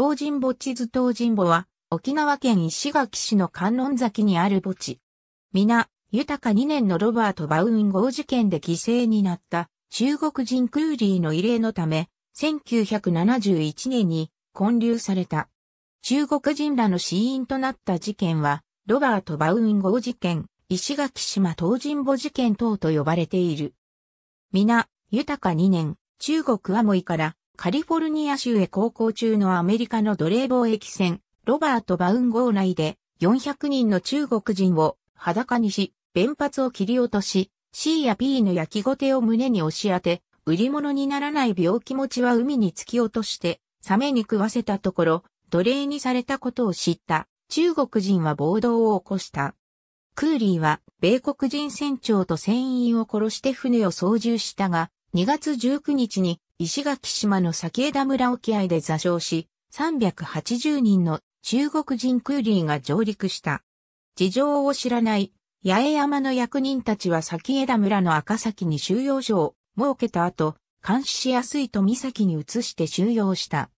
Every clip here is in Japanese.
東尋坊地図東尋坊は、沖縄県石垣市の観音崎にある墓地。皆、豊か2年のロバート・バウン号事件で犠牲になった中国人クーリーの慰霊のため、1971年に建立された。中国人らの死因となった事件は、ロバート・バウン号事件、石垣島東尋坊事件等と呼ばれている。皆、豊か2年、中国アモイからカリフォルニア州へ航行中のアメリカの奴隷貿易船、ロバート・バウン号内で、400人の中国人を裸にし、弁髪を切り落とし、C や P の焼きごてを胸に押し当て、売り物にならない病気持ちは海に突き落として、サメに食わせたところ、奴隷にされたことを知った中国人は暴動を起こした。クーリーは米国人船長と船員を殺して船を操縦したが、2月19日に石垣島の先枝村沖合で座礁し、380人の中国人クーリーが上陸した。事情を知らない八重山の役人たちは先枝村の赤崎に収容所を設けた後、監視しやすいと岬に移して収容した。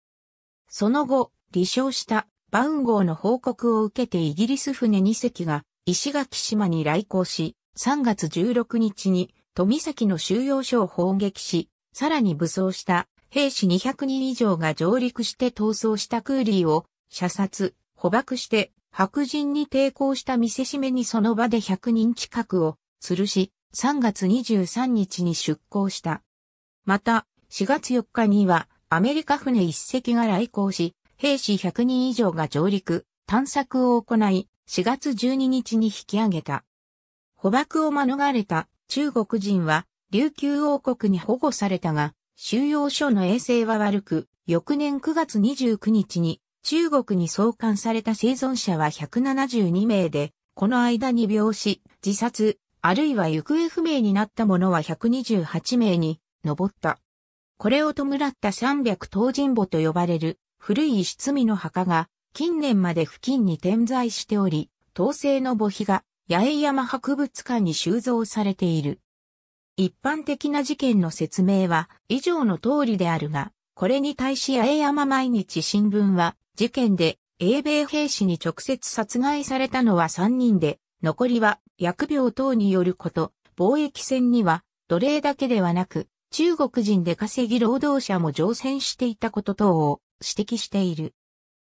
その後、離礁したバウン号の報告を受けてイギリス船2隻が石垣島に来航し、3月16日に富崎の収容所を砲撃し、さらに武装した兵士200人以上が上陸して逃走したクーリーを射殺、捕獲して白人に抵抗した見せしめにその場で100人近くを吊るし、3月23日に出港した。また、4月4日にはアメリカ船1隻が来航し、兵士100人以上が上陸、探索を行い、4月12日に引き上げた。捕獲を免れた中国人は琉球王国に保護されたが、収容所の衛生は悪く、翌年9月29日に中国に送還された生存者は172名で、この間に病死、自殺、あるいは行方不明になった者は128名に上った。これを弔った三百東人墓と呼ばれる古い石積みの墓が近年まで付近に点在しており、東西の墓碑が八重山博物館に収蔵されている。一般的な事件の説明は以上の通りであるが、これに対し八重山毎日新聞は、事件で英米兵士に直接殺害されたのは3人で、残りは薬病等によること、貿易船には奴隷だけではなく、中国人で稼ぎ労働者も乗船していたこと等を指摘している。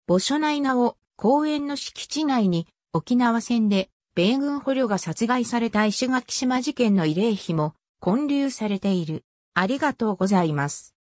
墓所内名を公園の敷地内に沖縄戦で米軍捕虜が殺害された石垣島事件の慰霊碑も建立されている。ありがとうございます。